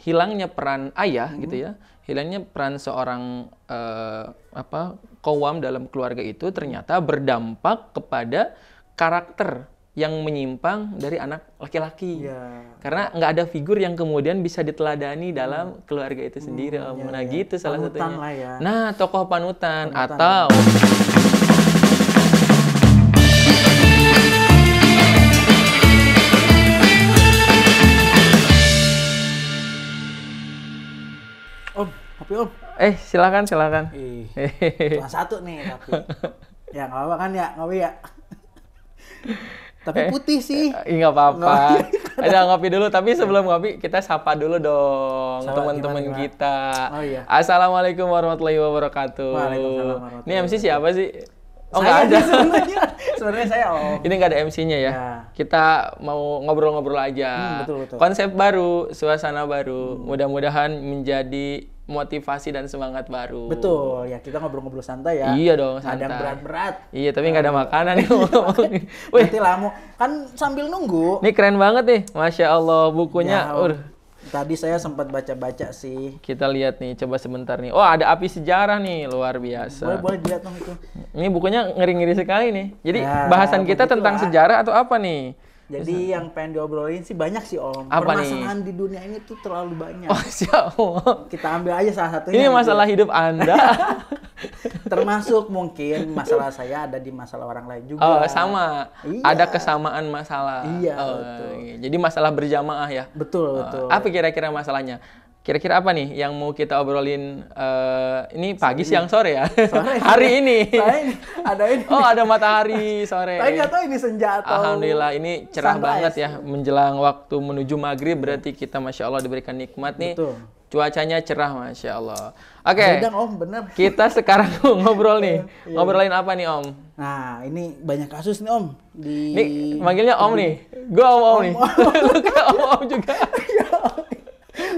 hilangnya peran ayah hmm. gitu ya hilangnya peran seorang uh, apa kowam dalam keluarga itu ternyata berdampak kepada karakter yang menyimpang dari anak laki-laki yeah. karena nggak ada figur yang kemudian bisa diteladani dalam hmm. keluarga itu sendiri hmm, itu iya, nah ya. gitu salah panutan satunya ya. nah tokoh panutan, panutan atau Kopi om. Eh silakan silakan. cuma satu nih tapi. ya nggak apa kan ya ngopi ya. tapi eh, putih sih. Eh, nggak apa-apa. Ada ngopi dulu tapi sebelum ngopi kita sapa dulu dong teman-teman kita. Oh, iya. Assalamualaikum warahmatullahi wabarakatuh. Waalaikumsalam Ini MC siapa sih? Oh saya ada. Sebenarnya saya om. Ini nggak ada MC-nya ya. ya. Kita mau ngobrol-ngobrol aja. Hmm, betul, betul. Konsep baru, suasana baru. Hmm. Mudah-mudahan menjadi motivasi dan semangat baru. Betul, ya kita ngobrol-ngobrol santai ya. Iya dong, santai. Ada berat-berat. Iya, tapi nggak ada makanan Wih. Nanti lamu. Kan sambil nunggu. Nih keren banget nih, Masya Allah bukunya. Ya, uh. Tadi saya sempat baca-baca sih. Kita lihat nih, coba sebentar nih. Oh, ada api sejarah nih, luar biasa. Boleh, boleh dilihat dong itu. Ini bukunya ngeri-ngeri sekali nih. Jadi ya, bahasan kita tentang lah. sejarah atau apa nih? Jadi yang pengen diobrolin sih banyak sih Om. Apa Permasalahan nih? di dunia ini tuh terlalu banyak. Oh, siap. Kita ambil aja salah satunya. Ini masalah itu. hidup Anda. Termasuk mungkin masalah saya ada di masalah orang lain juga. Oh, sama. Iya. Ada kesamaan masalah. Iya, oh, betul. Iya. Jadi masalah berjamaah ya. Betul, oh, betul. Apa kira-kira masalahnya? Kira-kira apa nih yang mau kita obrolin uh, ini pagi sore. siang sore ya? Sore. Hari ini. Lain, ada ini. Oh, ada matahari sore. Saya nggak tahu ini senja atau Alhamdulillah ini cerah sunrise. banget ya menjelang waktu menuju maghrib berarti kita masya Allah diberikan nikmat nih. Betul. Cuacanya cerah masya Allah. Oke. Okay. om, bener. Kita sekarang ngobrol nih. Iya, iya. Ngobrolin apa nih Om? Nah, ini banyak kasus nih Om di Ini manggilnya Om nih. Gua Om Om, om nih. om. Lu kayak Om Om juga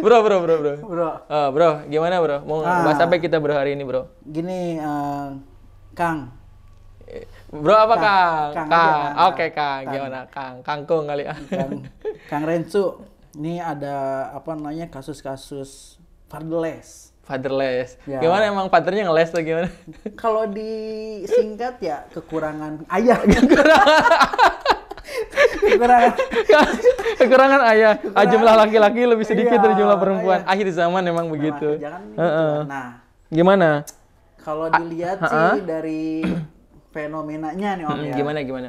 bro, bro, bro, bro. Bro. Uh, bro, gimana bro? Mau ah, bahas apa kita bro hari ini bro? Gini, uh, Kang. Eh, bro apa Kang? Kang. Kang. Kang. Oke okay, Kang. Kang. Gimana Kang? Kangkung kali ya. Kang, Kang Rensu. Ini ada apa namanya kasus-kasus fatherless. Fatherless. Ya. Gimana emang fathernya ngeles tuh gimana? Kalau disingkat ya kekurangan ayah. Kekurangan. kekurangan kekurangan ayah ah, kekurangan. jumlah laki-laki lebih iya, sedikit iya, dari jumlah perempuan iya. akhir zaman memang begitu jangan uh -uh. nah gimana kalau ah, dilihat A sih dari fenomenanya nih om hmm, ya gimana gimana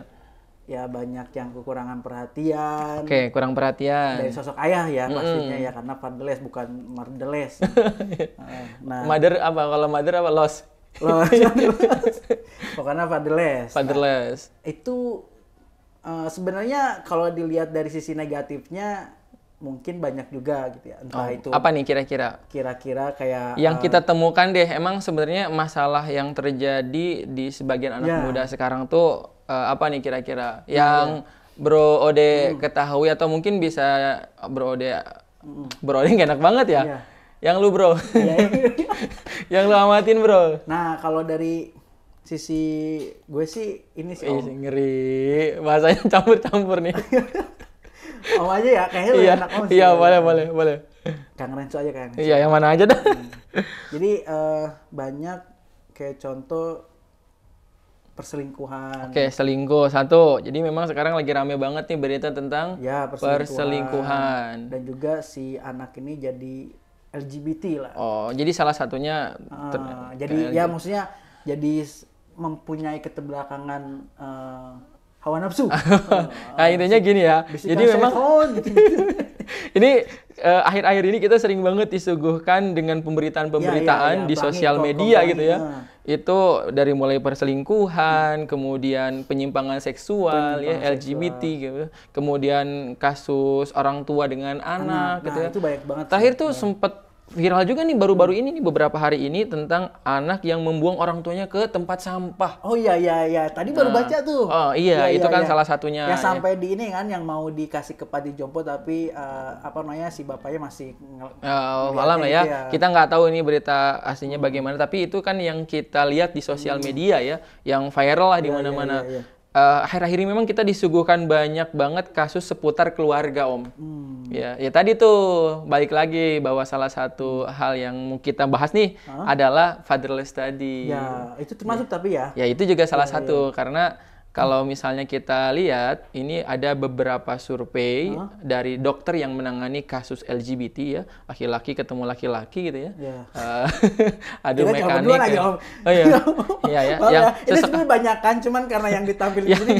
ya banyak yang kekurangan perhatian. Oke, okay, kurang perhatian. Dari sosok ayah ya mm -hmm. pastinya ya karena fatherless bukan motherless. nah, mother apa kalau mother apa loss? Loss. Pokoknya fatherless. Fatherless. Nah, itu Eh, sebenarnya kalau dilihat dari sisi negatifnya mungkin banyak juga gitu ya entah oh, itu apa nih kira-kira kira-kira kayak yang uh, kita temukan deh emang sebenarnya masalah yang terjadi di sebagian anak yeah. muda sekarang tuh uh, apa nih kira-kira ya, ya. yang yeah. bro Ode mm. ketahui atau mungkin bisa bro Ode mm. bro Ode enak banget ya yeah. yang lu bro yeah. Ya. yang lu amatin bro nah kalau dari sisi gue sih ini sih om. ngeri bahasanya campur-campur nih om aja ya kayaknya lebih iya, enak om sih iya boleh boleh boleh kang Renzo aja kan iya yang mana aja dah hmm. jadi uh, banyak kayak contoh perselingkuhan. Oke, selingkuh satu. Jadi memang sekarang lagi rame banget nih berita tentang ya, perselingkuhan. perselingkuhan. Dan juga si anak ini jadi LGBT lah. Oh, jadi salah satunya. Uh, jadi LGBT. ya maksudnya jadi mempunyai keterbelakangan uh, hawa nafsu. nah intinya gini ya. Jadi memang gitu. ini eh, akhir-akhir uh, ini kita sering banget disuguhkan dengan pemberitaan-pemberitaan ya, ya, ya. ya di sosial media gitu ya. ya. Itu dari mulai perselingkuhan, ya. kemudian penyimpangan seksual ya, penyimpangan ya, LGBT seksual. gitu. Kemudian kasus orang tua dengan anak, anak. gitu nah, ya. itu banyak banget. Terakhir tuh ya. sempat viral juga nih baru-baru ini nih beberapa hari ini tentang anak yang membuang orang tuanya ke tempat sampah. Oh iya iya iya, tadi baru nah. baca tuh. Oh iya, iya itu iya, kan iya. salah satunya. Ya sampai di ini kan yang mau dikasih ke Padi Jompo tapi uh, apa namanya si bapaknya masih uh, malam lah ya. Gitu ya. Kita nggak tahu ini berita aslinya hmm. bagaimana tapi itu kan yang kita lihat di sosial hmm. media ya, yang viral lah di iya, iya, mana-mana. Iya, iya, iya, iya akhir eh, akhir-akhir ini memang kita disuguhkan banyak banget kasus seputar keluarga om. Hmm. Ya, ya tadi tuh balik lagi bahwa salah satu hal yang kita bahas nih huh? adalah fatherless tadi. Ya, itu termasuk ya. tapi ya. Ya itu juga salah ya, satu ya. ya. karena kalau misalnya kita lihat, ini ada beberapa survei huh? dari dokter yang menangani kasus LGBT ya, laki-laki ketemu laki-laki gitu ya. Yeah. Ya. Uh, ada Kita mekanik. Lagi, ya. om. Oh iya. iya ya. Oh, ya. ini sebenarnya banyak kan, cuman karena yang ditampil di ya. sini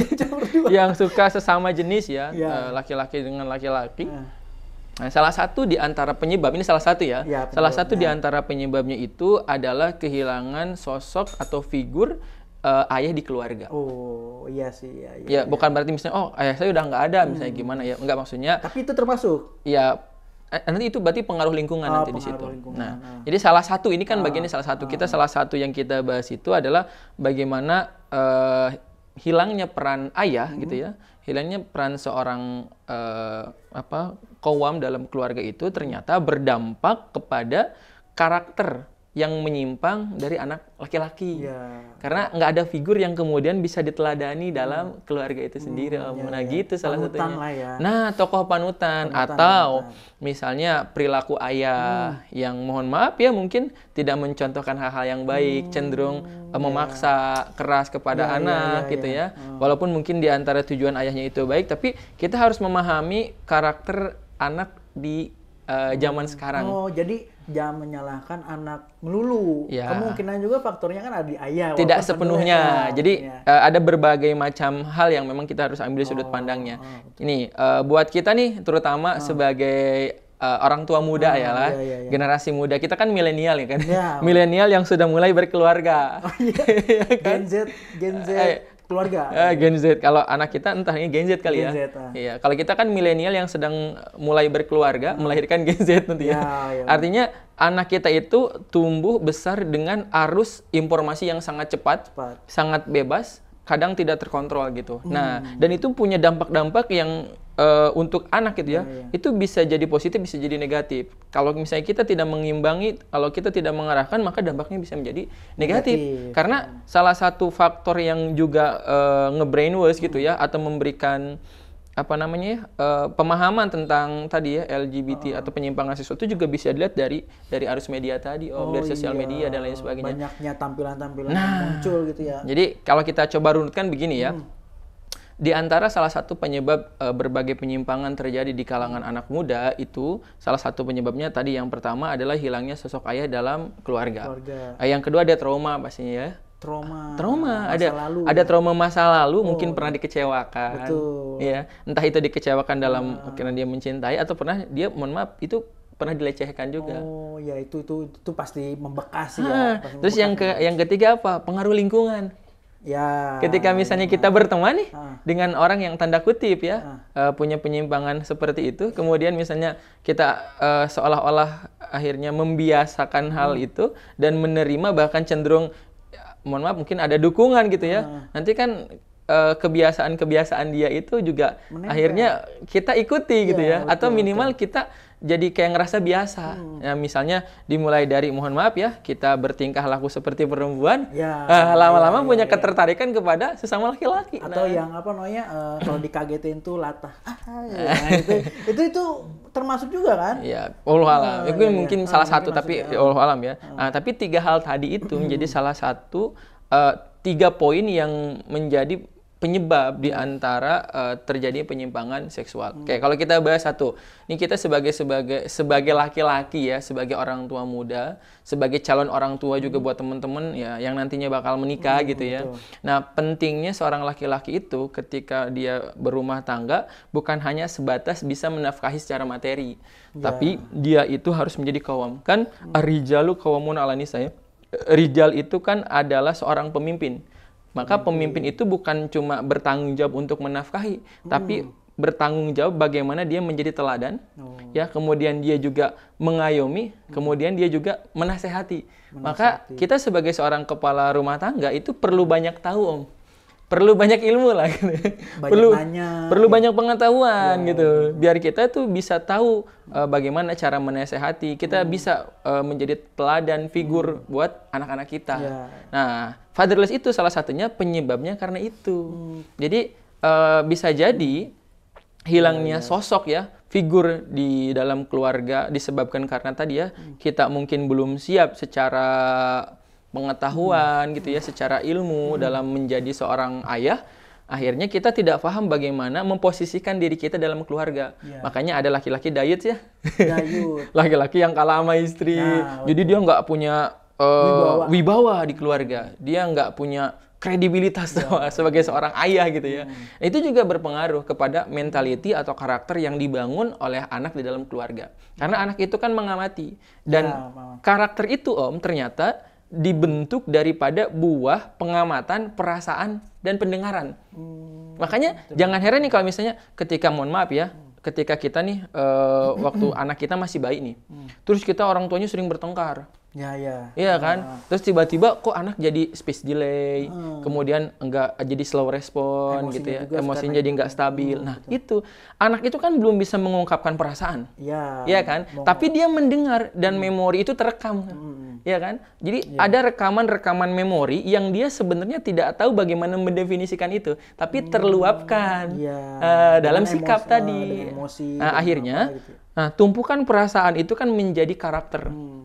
Yang suka sesama jenis ya, eh, laki-laki yeah. uh, dengan laki-laki. Yeah. Nah, salah satu di antara penyebab ini salah satu ya. ya salah satu di antara penyebabnya itu adalah kehilangan sosok atau figur uh, ayah di keluarga. Oh iya sih iya. iya ya, iya. bukan berarti misalnya oh ayah saya udah nggak ada hmm. misalnya hmm. gimana ya nggak maksudnya. Tapi itu termasuk. Iya nanti itu berarti pengaruh lingkungan oh, nanti di situ. Lingkungan, nah, nah, jadi salah satu ini kan ah, bagiannya salah satu ah, kita salah satu yang kita bahas itu adalah bagaimana uh, hilangnya peran ayah hmm. gitu ya, hilangnya peran seorang uh, apa kowam dalam keluarga itu ternyata berdampak kepada karakter yang menyimpang dari anak laki-laki. Yeah. Karena nggak ada figur yang kemudian bisa diteladani dalam hmm. keluarga itu sendiri. Hmm, yeah, nah, yeah. Iya. gitu panutan salah satunya. Lah ya. Nah, tokoh panutan, panutan atau panutan. misalnya perilaku ayah hmm. yang mohon maaf ya mungkin tidak mencontohkan hal-hal yang baik, hmm. cenderung yeah. Iya. memaksa keras kepada yeah, iya, anak yeah, yeah, gitu yeah. ya. Hmm. Walaupun mungkin di antara tujuan ayahnya itu baik, tapi kita harus memahami karakter anak di uh, zaman hmm. sekarang. Oh, jadi jangan menyalahkan anak melulu. Ya. Kemungkinan juga faktornya kan ada di ayah. Tidak sepenuhnya. Ya. Jadi ya. uh, ada berbagai macam hal yang memang kita harus ambil sudut oh, pandangnya. Oh, Ini uh, buat kita nih terutama oh. sebagai uh, orang tua muda oh, ya iya, lah, iya, iya, generasi muda. Kita kan milenial ya kan. Ya, milenial yang sudah mulai berkeluarga. Oh, iya. Ya kan? Gen Z, Gen Z. Uh, keluarga. Eh, Gen Z. Kalau anak kita entah ini Gen Z kali Gen ya. Z, ah. Iya. Kalau kita kan milenial yang sedang mulai berkeluarga, hmm. melahirkan Gen Z nanti ya. ya. ya. Artinya anak kita itu tumbuh besar dengan arus informasi yang sangat cepat, cepat. sangat bebas kadang tidak terkontrol gitu. Hmm. Nah, dan itu punya dampak-dampak yang uh, untuk anak gitu ya. Iya, iya. Itu bisa jadi positif, bisa jadi negatif. Kalau misalnya kita tidak mengimbangi, kalau kita tidak mengarahkan, maka dampaknya bisa menjadi negatif. negatif. Karena salah satu faktor yang juga uh, nge-brainwash gitu ya atau memberikan apa namanya ya uh, pemahaman tentang tadi ya LGBT oh. Ah. atau penyimpangan siswa itu juga bisa dilihat dari dari arus media tadi oh, oh dari sosial iya. media dan lain sebagainya banyaknya tampilan-tampilan nah, muncul gitu ya jadi kalau kita coba runutkan begini ya hmm. di antara salah satu penyebab uh, berbagai penyimpangan terjadi di kalangan anak muda itu salah satu penyebabnya tadi yang pertama adalah hilangnya sosok ayah dalam keluarga, keluarga. yang kedua ada trauma pastinya ya trauma trauma masa ada lalu. ada trauma masa lalu oh, mungkin pernah dikecewakan betul ya entah itu dikecewakan dalam nah. karena dia mencintai atau pernah dia mohon maaf itu pernah dilecehkan juga oh ya itu itu itu pasti membekas ya ah, pasti terus yang ke ya. yang ketiga apa pengaruh lingkungan Ya. Ketika misalnya ya. kita ah. berteman nih ah. dengan orang yang tanda kutip ya ah. uh, punya penyimpangan seperti itu, kemudian misalnya kita uh, seolah-olah akhirnya membiasakan hmm. hal itu dan menerima bahkan cenderung mohon maaf mungkin ada dukungan gitu ya. Hmm. Nanti kan eh, kebiasaan-kebiasaan dia itu juga Menempel. akhirnya kita ikuti gitu iya, ya, ya. Betul, atau minimal betul. kita jadi kayak ngerasa biasa. Hmm. Ya, misalnya dimulai dari mohon maaf ya, kita bertingkah laku seperti perempuan, ya, uh, lama-lama ya, punya ya, ketertarikan kepada sesama laki-laki. Atau nah. yang apa namanya uh, kalau dikagetin tuh latah. Ah, ah, ya, itu, itu itu termasuk juga kan? Ya, Allah alam. Uh, oh, itu ya, mungkin ya. salah ah, satu tapi ya. Allah alam ya. Uh. tapi tiga hal tadi itu menjadi salah satu uh, tiga poin yang menjadi penyebab di hmm. antara uh, terjadinya penyimpangan seksual. Hmm. Oke, kalau kita bahas satu, ini kita sebagai sebagai sebagai laki-laki ya, sebagai orang tua muda, sebagai calon orang tua juga hmm. buat teman-teman ya yang nantinya bakal menikah hmm, gitu ya. Betul. Nah, pentingnya seorang laki-laki itu ketika dia berumah tangga bukan hanya sebatas bisa menafkahi secara materi, yeah. tapi dia itu harus menjadi kawam. Kan hmm. rijalu kawamun ala nisa ya. Rijal itu kan adalah seorang pemimpin. Maka gitu. pemimpin itu bukan cuma bertanggung jawab untuk menafkahi, hmm. tapi bertanggung jawab bagaimana dia menjadi teladan. Oh. Ya, kemudian dia juga mengayomi, hmm. kemudian dia juga menasehati. menasehati. Maka kita sebagai seorang kepala rumah tangga itu perlu banyak tahu, Om perlu banyak ilmu lah gitu. Banyak perlu nanya. perlu iya. banyak pengetahuan ya. gitu biar kita tuh bisa tahu uh, bagaimana cara menasehati kita hmm. bisa uh, menjadi teladan figur hmm. buat anak-anak kita ya. nah fatherless itu salah satunya penyebabnya karena itu hmm. jadi uh, bisa jadi hilangnya iya, iya. sosok ya figur di dalam keluarga disebabkan karena tadi ya hmm. kita mungkin belum siap secara pengetahuan gitu ya secara ilmu hmm. dalam menjadi seorang ayah akhirnya kita tidak paham bagaimana memposisikan diri kita dalam keluarga. Yeah. Makanya ada laki-laki dayut ya. laki-laki yang kalah sama istri. Nah, Jadi dia nggak punya uh, wibawa. wibawa di keluarga. Dia nggak punya kredibilitas yeah. sebagai seorang ayah gitu ya. Hmm. itu juga berpengaruh kepada mentality atau karakter yang dibangun oleh anak di dalam keluarga. Karena anak itu kan mengamati dan ya, karakter itu Om ternyata dibentuk daripada buah pengamatan, perasaan, dan pendengaran. Hmm, Makanya betul. jangan heran nih kalau misalnya ketika mohon maaf ya, hmm. ketika kita nih uh, waktu hmm. anak kita masih bayi nih, hmm. terus kita orang tuanya sering bertengkar. Ya, ya. Iya ya. kan? Ya. Terus tiba-tiba kok anak jadi speech delay, hmm. kemudian enggak jadi slow respon gitu ya. Emosinya jadi enggak stabil. Hmm, nah, betul. itu anak itu kan belum bisa mengungkapkan perasaan. Iya. Iya kan? Tapi dia mendengar dan hmm. memori itu terekam. Hmm. hmm. Iya kan? Jadi ya. ada rekaman-rekaman memori yang dia sebenarnya tidak tahu bagaimana mendefinisikan itu, tapi hmm. terluapkan ya. uh, dalam emosi, sikap eh, tadi. emosi, nah, akhirnya gitu. nah, tumpukan perasaan itu kan menjadi karakter. Hmm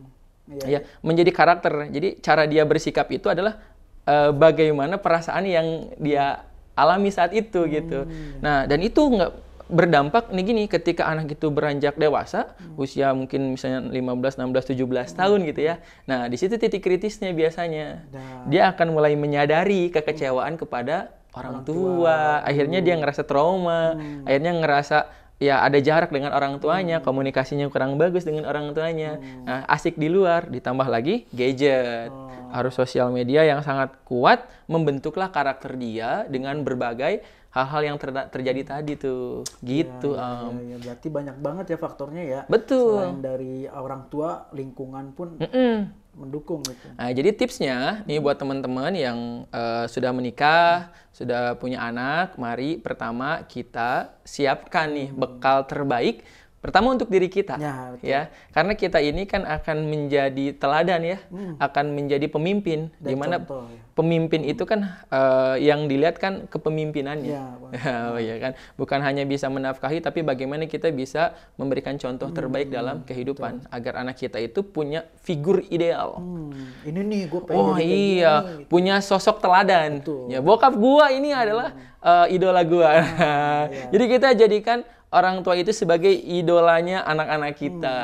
yeah. ya iya, menjadi karakter. Jadi cara dia bersikap itu adalah uh, bagaimana perasaan yang dia alami saat itu hmm. gitu. Nah dan itu nggak berdampak nih gini ketika anak itu beranjak dewasa hmm. usia mungkin misalnya 15, 16, 17 hmm. tahun gitu ya. Nah, di situ titik kritisnya biasanya. Nah. Dia akan mulai menyadari kekecewaan hmm. kepada orang, orang tua. Akhirnya dia hmm. ngerasa trauma, hmm. akhirnya ngerasa ya ada jarak dengan orang tuanya, hmm. komunikasinya kurang bagus dengan orang tuanya, hmm. nah, asik di luar, ditambah lagi gadget, oh. harus sosial media yang sangat kuat membentuklah karakter dia dengan berbagai hal-hal yang ter terjadi hmm. tadi tuh, iya, gitu. Ya, ya, um. ya, ya. Berarti banyak banget ya faktornya ya. Betul. Selain dari orang tua, lingkungan pun. Mm -mm mendukung gitu. Nah, jadi tipsnya nih buat teman-teman yang uh, sudah menikah, sudah punya anak, mari pertama kita siapkan nih bekal terbaik Pertama untuk diri kita. Ya, betul. ya. Karena kita ini kan akan menjadi teladan ya, hmm. akan menjadi pemimpin di mana ya. pemimpin itu kan uh, yang dilihat kan kepemimpinannya. Ya, ya kan. Bukan hanya bisa menafkahi tapi bagaimana kita bisa memberikan contoh hmm. terbaik dalam kehidupan betul. agar anak kita itu punya figur ideal. Hmm. Ini nih gue pengen Oh iya, ini, gitu. punya sosok teladan. Betul. Ya bokap gua ini adalah uh, idola gua. Nah, ya. Jadi kita jadikan orang tua itu sebagai idolanya anak-anak kita,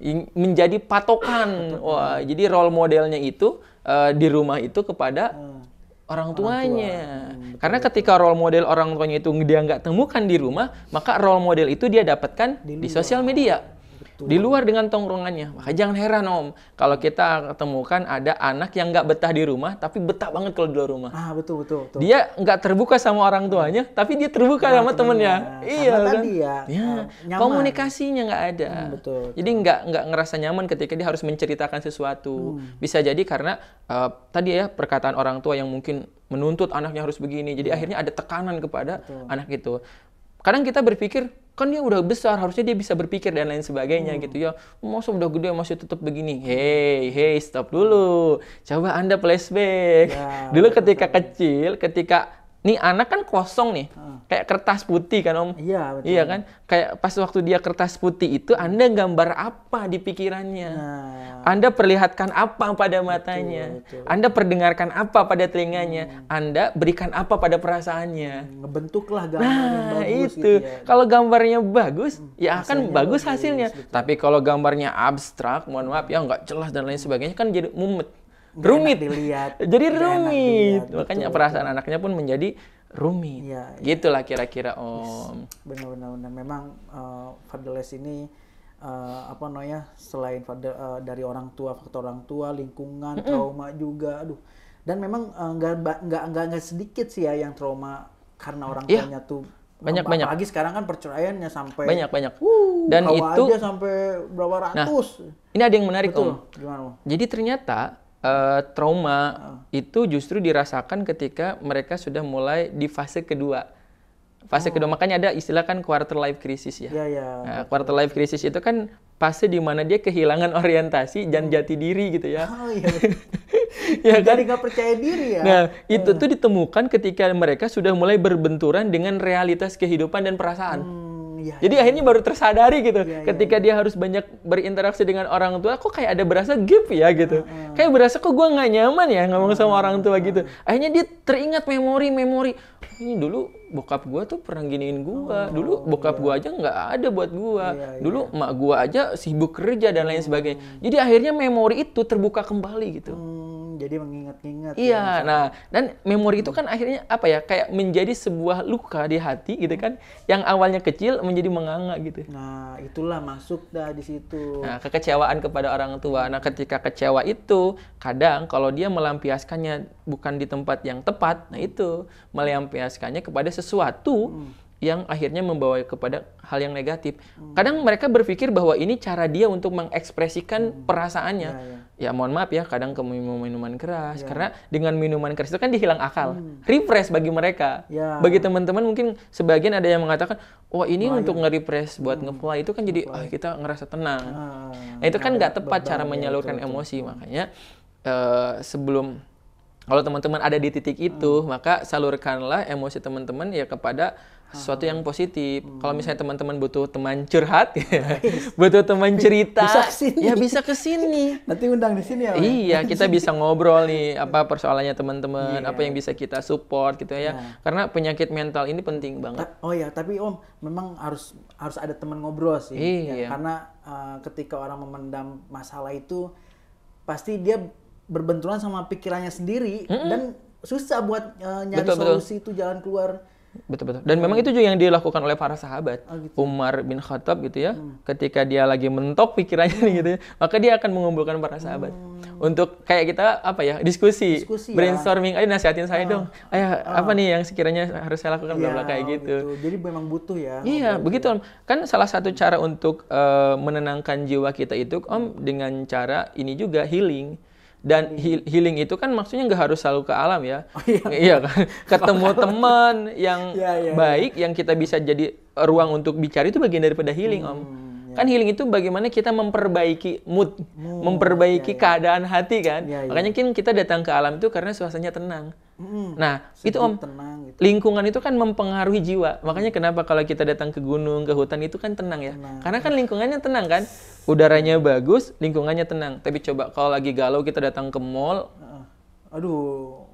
hmm. menjadi patokan. patokan. Wah, jadi role modelnya itu uh, di rumah itu kepada hmm orang tuanya. Orang tua. hmm, Karena ketika role model orang tuanya itu dia nggak temukan di rumah, maka role model itu dia dapatkan di, di sosial media. Betul. Gitu. Di luar dengan tongkrongannya. Maka jangan heran om, kalau kita ketemukan ada anak yang nggak betah di rumah, tapi betah banget kalau di luar rumah. Ah betul betul. betul. Dia nggak terbuka sama orang tuanya, tapi dia terbuka nah, sama temennya. Iya kan? Tadi ya, ya. Eh, nyaman. komunikasinya nggak ada. Hmm, betul, betul. Jadi nggak nggak ngerasa nyaman ketika dia harus menceritakan sesuatu. Hmm. Bisa jadi karena uh, tadi ya perkataan orang tua yang mungkin menuntut anaknya harus begini. Jadi hmm. akhirnya ada tekanan kepada Betul. anak itu. Kadang kita berpikir kan dia udah besar harusnya dia bisa berpikir dan lain sebagainya hmm. gitu ya masa udah gede masih tetap begini hey hey stop dulu coba anda flashback ya, dulu ketika betul. kecil ketika nih anak kan kosong nih ah. kayak kertas putih kan om iya betul. iya kan kayak pas waktu dia kertas putih itu hmm. anda gambar apa di pikirannya nah. anda perlihatkan apa pada matanya betul, betul. anda perdengarkan apa pada telinganya hmm. anda berikan apa pada perasaannya hmm, ngebentuklah gambar nah, yang bagus gitu itu gitu ya. kalau gambarnya bagus hmm. ya akan bagus, bagus hasilnya betul. tapi kalau gambarnya abstrak mohon maaf ya nggak jelas dan lain sebagainya kan jadi mumet rumit dilihat jadi rumit dilihat, makanya betul, perasaan betul. anaknya pun menjadi rumit ya, gitulah ya. kira-kira om benar-benar memang uh, fatherless ini uh, apa namanya selain father, uh, dari orang tua faktor orang tua lingkungan mm hmm trauma juga aduh dan memang nggak uh, nggak nggak sedikit sih ya yang trauma karena orang yeah. tuanya tuh banyak banyak lagi sekarang kan perceraiannya sampai banyak banyak wuh, dan itu aja sampai berapa nah, ratus nah, ini ada yang menarik Betul. gimana jadi ternyata uh, trauma uh. itu justru dirasakan ketika mereka sudah mulai di fase kedua. Fase oh. kedua makanya ada istilah kan quarter life crisis ya. Yeah, yeah, nah, quarter life crisis itu kan fase di mana dia kehilangan orientasi dan hmm. jati diri gitu ya. Oh iya. ya kan? gak percaya diri ya. Nah, itu hmm. tuh ditemukan ketika mereka sudah mulai berbenturan dengan realitas kehidupan dan perasaan. Hmm ya, Jadi ya. akhirnya iya. baru tersadari gitu. Ya, Ketika ya. dia harus banyak berinteraksi dengan orang tua, kok kayak ada berasa gap ya gitu. Uh, uh. Kayak berasa kok gue nggak nyaman ya ngomong uh, sama orang tua uh, gitu. Akhirnya dia teringat memori-memori. Ini dulu bokap gue tuh pernah giniin gue. Oh, dulu bokap iya. gue aja nggak ada buat gue. Iya, iya, dulu iya. mak gue aja sibuk kerja dan lain hmm. sebagainya. Jadi akhirnya memori itu terbuka kembali gitu. Hmm jadi mengingat-ingat. Iya, ya, nah dan memori itu kan akhirnya apa ya kayak menjadi sebuah luka di hati gitu kan, yang awalnya kecil menjadi menganga gitu. Nah itulah masuk dah di situ. Nah kekecewaan kepada orang tua. Nah ketika kecewa itu kadang kalau dia melampiaskannya bukan di tempat yang tepat, nah itu melampiaskannya kepada sesuatu. Hmm yang akhirnya membawa kepada hal yang negatif. Hmm. Kadang mereka berpikir bahwa ini cara dia untuk mengekspresikan hmm. perasaannya. Ya, ya. ya mohon maaf ya, kadang ke minum minuman keras ya. karena dengan minuman keras itu kan dihilang akal. Hmm. Refresh bagi mereka. Ya. Bagi teman-teman mungkin sebagian ada yang mengatakan, "Wah, oh, ini Wah, untuk ya. nge-refresh buat hmm. nge itu kan jadi oh, kita ngerasa tenang." Ah, nah, itu kan nggak tepat cara ya, menyalurkan itu, emosi, makanya uh, sebelum kalau teman-teman ada di titik hmm. itu, hmm. maka salurkanlah emosi teman-teman ya kepada sesuatu hmm. yang positif. Hmm. Kalau misalnya teman-teman butuh teman curhat, ya, butuh teman cerita, bisa kesini. ya bisa ke sini. Nanti undang di sini ya. Iya, kita bisa ngobrol nih apa persoalannya teman-teman, yeah. apa yang bisa kita support gitu ya. Yeah. Karena penyakit mental ini penting banget. Ta oh ya, tapi Om memang harus harus ada teman ngobrol sih. Ya, iya. Ya, karena uh, ketika orang memendam masalah itu pasti dia berbenturan sama pikirannya sendiri mm-hmm. dan susah buat uh, nyari betul, solusi betul. itu jalan keluar. Betul betul. Dan memang itu juga yang dilakukan oleh para sahabat. Oh, gitu. Umar bin Khattab gitu ya. Hmm. Ketika dia lagi mentok pikirannya hmm. gitu ya, maka dia akan mengumpulkan para sahabat. Hmm. Untuk kayak kita apa ya? Diskusi, diskusi ya. brainstorming. Ya. Ayo nasihatin saya oh. dong. Ayo oh. Eh, ah. apa nih yang sekiranya harus saya lakukan yeah, kayak oh, gitu. gitu. Jadi memang butuh ya. Iya, begitu Om. Kan salah satu cara untuk uh, menenangkan jiwa kita itu Om dengan cara ini juga healing dan healing itu kan maksudnya nggak harus selalu ke alam ya. Oh, iya. iya kan? Ketemu teman yang ya, ya, ya, baik, ya. yang kita bisa jadi ruang untuk bicara itu bagian daripada healing hmm, om. Ya. Kan healing itu bagaimana kita memperbaiki mood, hmm, memperbaiki ya, ya. keadaan hati kan. Ya, ya. Makanya kan kita datang ke alam itu karena suasananya tenang nah, itu Om. Tenang, gitu. Lingkungan itu kan mempengaruhi jiwa. Makanya kenapa kalau kita datang ke gunung, ke hutan itu kan tenang ya. Tenang. Karena kan lingkungannya tenang kan. Udaranya bagus, lingkungannya tenang. Tapi coba kalau lagi galau kita datang ke mall. Aduh,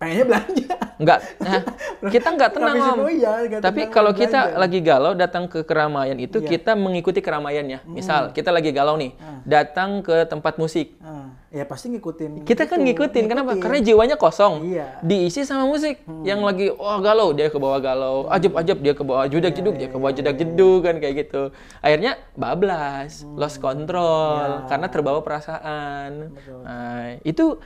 pengennya belanja. Enggak, nah, kita enggak tenang om. Iya, enggak Tapi tenang kalau kita belanja. lagi galau datang ke keramaian itu iya. kita mengikuti keramaiannya. Hmm. Misal kita lagi galau nih, ah. datang ke tempat musik. Hmm. Ya pasti ngikutin. Kita gitu. kan ngikutin. ngikutin. Kenapa? Karena jiwanya kosong. Iya. Diisi sama musik. Hmm. Yang lagi oh, galau dia ke bawah galau, hmm. ajab dia ke bawah judak jeduk yeah, dia ke bawah jedak iya, iya, iya, jeduk kan kayak gitu. Akhirnya bablas, hmm. lost control yeah. karena terbawa perasaan. Betul. Nah, itu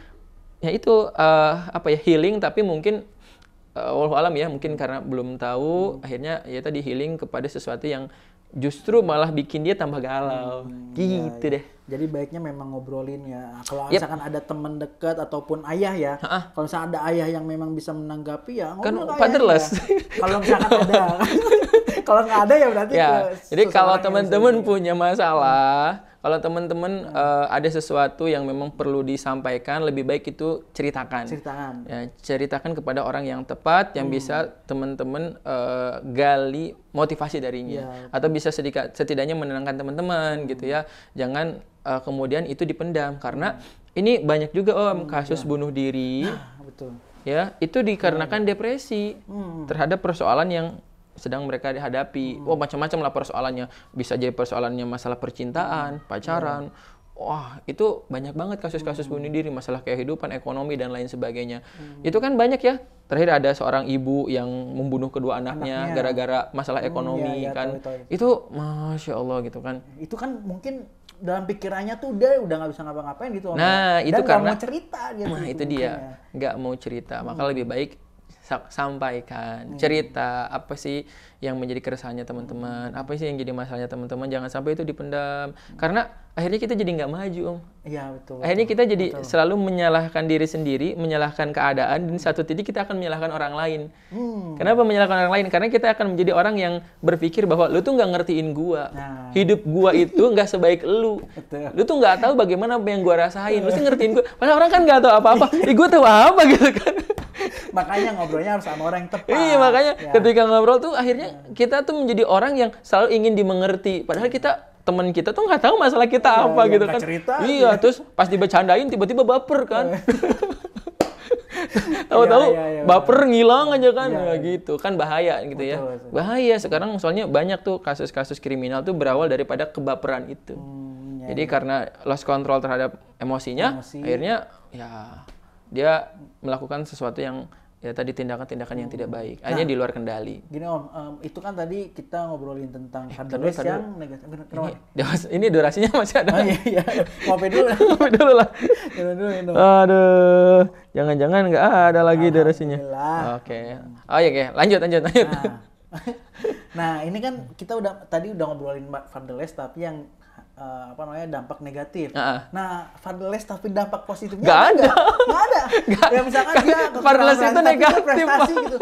ya itu uh, apa ya healing tapi mungkin uh, eh, walau alam ya mungkin karena belum tahu hmm. akhirnya ya tadi healing kepada sesuatu yang justru malah bikin dia tambah galau hmm, hmm gitu ya, ya, deh jadi baiknya memang ngobrolin ya kalau yep. misalkan ada teman dekat ataupun ayah ya kalau misalkan ada ayah yang memang bisa menanggapi ya kan fatherless ya. kalau misalkan ada kalau nggak ada ya berarti ya. jadi kalau teman-teman punya masalah hmm kalau teman-teman hmm. uh, ada sesuatu yang memang perlu disampaikan, lebih baik itu ceritakan. Ceritakan. Ya, ceritakan kepada orang yang tepat yang hmm. bisa teman-teman uh, gali motivasi darinya, ya. atau bisa sedikit setidaknya menenangkan teman-teman hmm. gitu ya. Jangan uh, kemudian itu dipendam karena ini banyak juga om hmm, kasus ya. bunuh diri. Nah, betul. Ya, itu dikarenakan hmm. depresi hmm. terhadap persoalan yang sedang mereka dihadapi. Hmm. Oh, macam-macam lah persoalannya. Bisa jadi persoalannya masalah percintaan, hmm. pacaran. Hmm. Wah, itu banyak banget kasus-kasus bunuh diri, masalah kehidupan, ekonomi dan lain sebagainya. Hmm. Itu kan banyak ya. Terakhir ada seorang ibu yang membunuh kedua anaknya gara-gara masalah hmm, ekonomi hmm, ya, ya, kan. Tahu, tahu, itu. itu masya Allah gitu kan. Itu kan mungkin dalam pikirannya tuh udah udah nggak bisa ngapa-ngapain gitu. Nah, ya. itu karena gak mau cerita gitu. Nah, itu, dia. Ya. Nggak mau cerita, maka hmm. lebih baik sampaikan hmm. cerita apa sih yang menjadi keresahannya teman-teman apa sih yang jadi masalahnya teman-teman jangan sampai itu dipendam karena akhirnya kita jadi nggak maju om iya betul akhirnya kita jadi betul. selalu menyalahkan diri sendiri menyalahkan keadaan dan satu titik kita akan menyalahkan orang lain hmm. kenapa menyalahkan orang lain karena kita akan menjadi orang yang berpikir bahwa lu tuh nggak ngertiin gua nah. hidup gua itu nggak sebaik lu betul. lu tuh nggak tahu bagaimana yang gua rasain lu sih ngertiin gua padahal orang kan nggak tahu apa-apa iya. ih gua tahu apa gitu kan makanya ngobrolnya harus sama orang yang tepat iya makanya ya. ketika ngobrol tuh akhirnya kita tuh menjadi orang yang selalu ingin dimengerti padahal kita teman kita tuh nggak tahu masalah kita ya, apa iya, gitu kan cerita, iya ya. terus pas dibecandain tiba-tiba baper kan iya. tahu-tahu ya, ya, ya, baper ya. ngilang aja kan ya, ya. gitu kan bahaya gitu ya. betul, ya betul. bahaya sekarang soalnya banyak tuh kasus-kasus kriminal tuh berawal daripada kebaperan itu hmm, ya, jadi ya. karena lost control terhadap emosinya Emosi. akhirnya ya dia melakukan sesuatu yang ya tadi tindakan-tindakan yang tidak hmm. baik nah, hanya di luar kendali gini om um, itu kan tadi kita ngobrolin tentang kardus eh, yang negatif ini, ini durasinya masih ada oh, iya, iya. dulu ngopi dulu lah minum dulu minum jangan-jangan nggak ada lagi durasinya oke okay. oh iya oke okay. lanjut lanjut lanjut nah. nah ini kan kita udah tadi udah ngobrolin mbak der tapi yang uh, apa namanya dampak negatif. Uh-uh. Nah, Fadles tapi dampak positifnya nggak ada. Nggak ada. Gak. Ya misalkan gak. dia Fadles itu negatif. Prestasi gitu.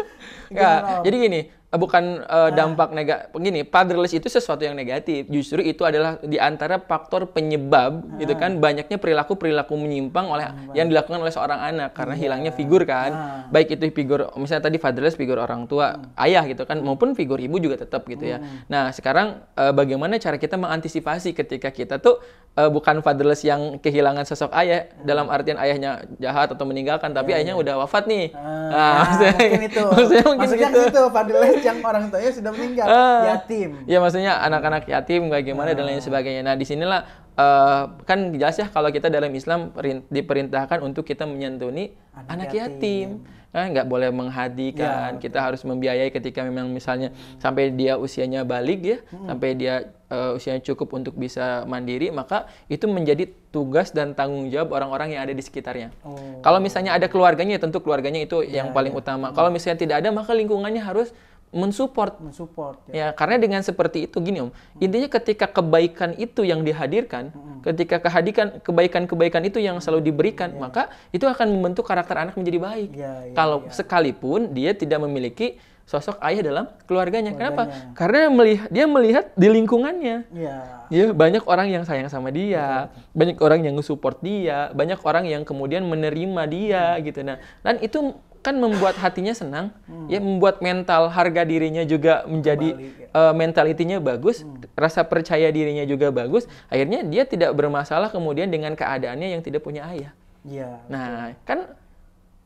Gak. Jadi gini, Eh, bukan uh, dampak negatif. Begini, fatherless itu sesuatu yang negatif. Justru itu adalah di antara faktor penyebab ah. gitu kan banyaknya perilaku-perilaku menyimpang oleh ah. yang dilakukan oleh seorang anak karena iya. hilangnya figur kan. Ah. Baik itu figur misalnya tadi fatherless figur orang tua, hmm. ayah gitu kan maupun figur ibu juga tetap gitu ya. Hmm. Nah, sekarang uh, bagaimana cara kita mengantisipasi ketika kita tuh uh, bukan fatherless yang kehilangan sosok ayah hmm. dalam artian ayahnya jahat atau meninggalkan tapi yeah, ayahnya yeah. udah wafat nih. Ah, nah, maksudnya, mungkin itu. maksudnya mungkin maksudnya gitu. Itu, fatherless yang orang tuanya sudah meninggal, uh, yatim. Ya maksudnya anak-anak yatim bagaimana uh. dan lain ah. sebagainya. Nah di sinilah uh, kan jelas ya kalau kita dalam Islam diperintahkan untuk kita menyantuni anak, anak yatim. yatim eh, nggak boleh menghadikan ya, kita harus membiayai ketika memang misalnya sampai dia usianya balik ya hmm. sampai dia uh, usianya cukup untuk bisa mandiri maka itu menjadi tugas dan tanggung jawab orang-orang yang ada di sekitarnya oh. kalau misalnya ada keluarganya tentu keluarganya itu ya, yang paling ya. utama kalau misalnya tidak ada maka lingkungannya harus mensupport mensupport ya. ya karena dengan seperti itu gini om hmm. intinya ketika kebaikan itu yang dihadirkan hmm. ketika kehadikan kebaikan kebaikan itu yang selalu diberikan hmm. maka itu akan membentuk karakter anak menjadi baik Ya, ya, kalau ya. sekalipun dia tidak memiliki sosok ayah dalam keluarganya. keluarganya. Kenapa? Karena melihat dia melihat di lingkungannya. ya. Ya, banyak orang yang sayang sama dia, Betul. Iya. banyak orang yang support dia, banyak orang yang kemudian menerima dia hmm. gitu nah. Dan itu kan membuat hatinya senang, hmm. ya membuat mental harga dirinya juga menjadi ya. uh, mentalitinya bagus, hmm. rasa percaya dirinya juga bagus. Akhirnya dia tidak bermasalah kemudian dengan keadaannya yang tidak punya ayah. Ya, nah, betul. kan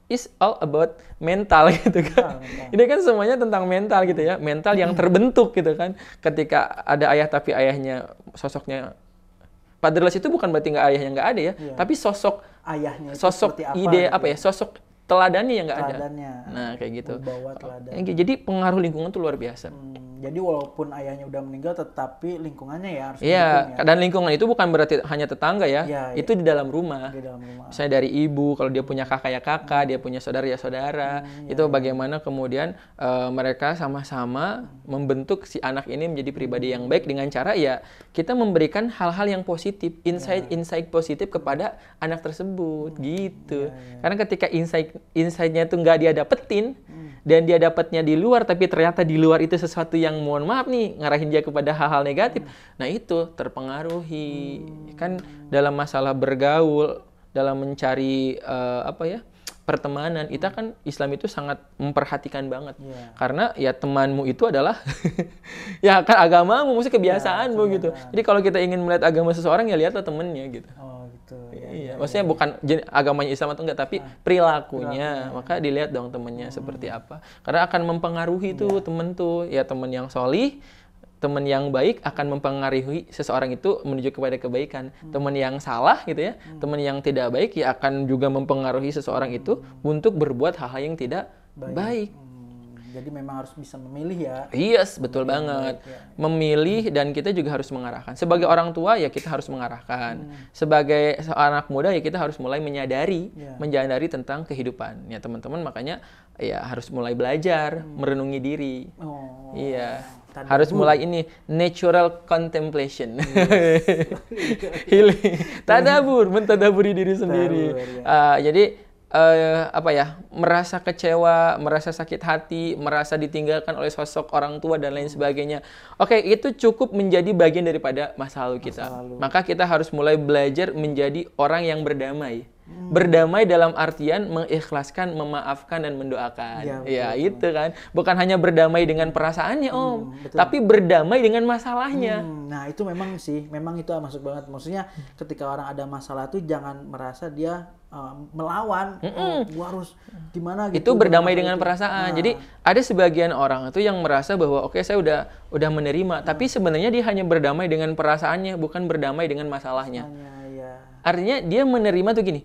is all about mental gitu kan. Mental. Ini kan semuanya tentang mental gitu ya, mental yang hmm. terbentuk gitu kan. Ketika ada ayah tapi ayahnya sosoknya padahal itu bukan berarti nggak ayahnya nggak ada ya, ya. tapi sosok ayahnya sosok apa, ide gitu. apa ya, ya, sosok teladannya yang nggak ada. Nah kayak gitu. Jadi pengaruh lingkungan tuh luar biasa. Hmm. Jadi walaupun ayahnya udah meninggal, tetapi lingkungannya ya harus Iya, ya. dan lingkungan itu bukan berarti hanya tetangga ya. ya itu ya. di dalam rumah. Di dalam rumah. Misalnya dari ibu, kalau dia punya kakak ya kakak, hmm. dia punya saudara ya saudara. Hmm, iya. itu ya. bagaimana kemudian uh, mereka sama-sama hmm. membentuk si anak ini menjadi pribadi yang baik dengan cara ya kita memberikan hal-hal yang positif, insight-insight iya. positif kepada anak tersebut hmm. gitu. Karena ketika insight insightnya itu nggak dia dapetin hmm. dan dia dapatnya di luar, tapi ternyata di luar itu sesuatu yang yang mohon maaf nih ngarahin dia kepada hal-hal negatif nah itu terpengaruhi ya kan dalam masalah bergaul dalam mencari uh, apa ya pertemanan kita kan Islam itu sangat memperhatikan banget yeah. karena ya temanmu itu adalah ya kan agamamu mesti kebiasaanmu yeah, gitu jadi kalau kita ingin melihat agama seseorang ya lihatlah temennya gitu oh, Gitu. Iya, iya, iya, iya. maksudnya iya. bukan agamanya Islam atau enggak, tapi ah, perilakunya. perilakunya. Maka dilihat dong temennya hmm. seperti apa. Karena akan mempengaruhi iya. tuh temen tuh, ya temen yang solih, temen yang baik akan mempengaruhi seseorang itu menuju kepada kebaikan. Hmm. Temen yang salah gitu ya, hmm. temen yang tidak baik ya akan juga mempengaruhi seseorang hmm. itu untuk berbuat hal-hal yang tidak baik. baik. Hmm jadi memang harus bisa memilih ya. Yes, betul memilih banget. ya. Memilih dan kita juga harus mengarahkan. Sebagai orang tua ya kita harus mengarahkan. Hmm. Sebagai anak muda ya kita harus mulai menyadari, yeah. menyadari tentang kehidupan. Ya teman-teman makanya ya harus mulai belajar, hmm. merenungi diri. Oh. Iya. Tadi harus dulu. mulai ini natural contemplation yes. healing tadabur mentadaburi diri sendiri Tadabur, ya. uh, jadi uh, apa ya merasa kecewa, merasa sakit hati, merasa ditinggalkan oleh sosok orang tua dan lain hmm. sebagainya. Oke, okay, itu cukup menjadi bagian daripada masa lalu kita. Masa lalu. Maka kita harus mulai belajar menjadi orang yang berdamai. Hmm. Berdamai dalam artian mengikhlaskan, memaafkan dan mendoakan. Ya, ya itu kan. Bukan hanya berdamai dengan perasaannya, hmm, Om, hmm, tapi berdamai dengan masalahnya. Hmm, nah, itu memang sih, memang itu masuk banget. Maksudnya ketika orang ada masalah tuh jangan merasa dia uh, melawan, mm -mm. oh, gua harus gimana gitu. Itu berdamai dengan itu. perasaan. Nah. Jadi ada sebagian orang itu yang merasa bahwa oke okay, saya udah udah menerima, hmm. tapi sebenarnya dia hanya berdamai dengan perasaannya, bukan berdamai dengan masalahnya. Hanya, iya. Artinya dia menerima tuh gini,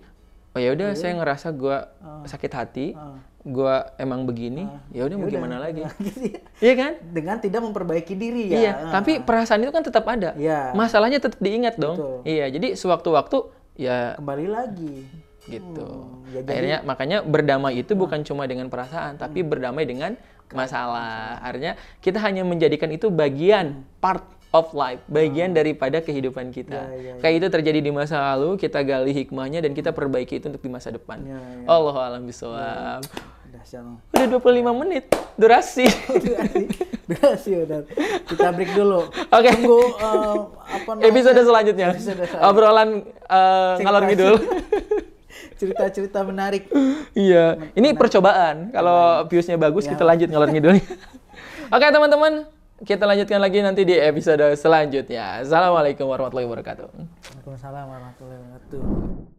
oh ya udah iya. saya ngerasa gue uh, ah. sakit hati uh, ah. gue emang begini uh, ya udah mau ya gimana lagi iya kan dengan tidak memperbaiki diri ya iya uh, tapi perasaan itu kan tetap ada yeah. masalahnya tetap diingat dong Betul. iya jadi sewaktu-waktu ya kembali lagi gitu hmm, ya jadi, akhirnya makanya berdamai itu uh, bukan cuma dengan perasaan tapi hmm. berdamai dengan masalah artinya kita hanya menjadikan itu bagian hmm. part of life, bagian wow. Hmm. daripada kehidupan kita. Ya, ya, ya. Kayak itu terjadi di masa lalu, kita gali hikmahnya dan kita perbaiki itu untuk di masa depan. Ya, ya. Allah alam bisawab. Ya, udah 25 menit durasi. Oh, durasi. durasi udah. Kita break dulu. Oke. Okay. Tunggu uh, apa namanya? Episode selanjutnya. Episode selanjutnya. Obrolan uh, ngalor ngidul. cerita-cerita menarik. Iya, ini menarik. percobaan. Kalau viewsnya bagus, ya. kita lanjut ngalor ngidulnya. Oke, okay, teman-teman kita lanjutkan lagi nanti di episode selanjutnya. Assalamualaikum warahmatullahi wabarakatuh. Waalaikumsalam warahmatullahi wabarakatuh.